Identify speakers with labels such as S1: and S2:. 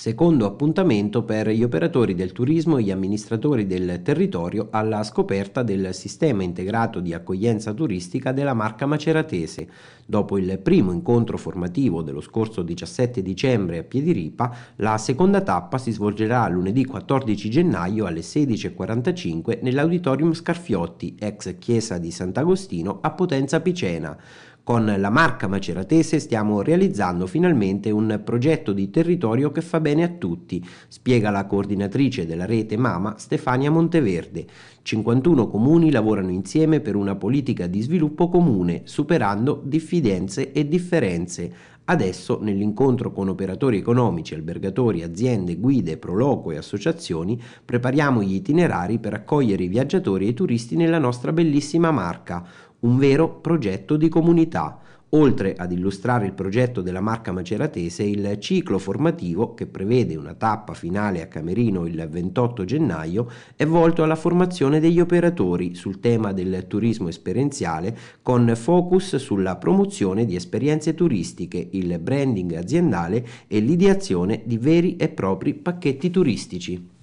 S1: secondo appuntamento per gli operatori del turismo e gli amministratori del territorio alla scoperta del sistema integrato di accoglienza turistica della marca maceratese, dopo il primo incontro formativo dello scorso 17 dicembre a Piediripa, la seconda tappa si svolgerà lunedì 14 gennaio alle 16.45 nell'Auditorium Scarfiotti, ex chiesa di Sant'Agostino a Potenza Picena, con la marca maceratese stiamo realizzando finalmente un progetto di territorio che fa bene a tutti, spiega la coordinatrice della rete Mama Stefania Monteverde. 51 comuni lavorano insieme per una politica di sviluppo comune, superando diffidenze e differenze. Adesso, nell'incontro con operatori economici, albergatori, aziende, guide, proloco e associazioni, prepariamo gli itinerari per accogliere i viaggiatori e i turisti nella nostra bellissima marca un vero progetto di comunità. Oltre ad illustrare il progetto della marca maceratese, il ciclo formativo, che prevede una tappa finale a Camerino il 28 gennaio, è volto alla formazione degli operatori sul tema del turismo esperienziale con focus sulla promozione di esperienze turistiche, il branding aziendale e l'ideazione di veri e propri pacchetti turistici.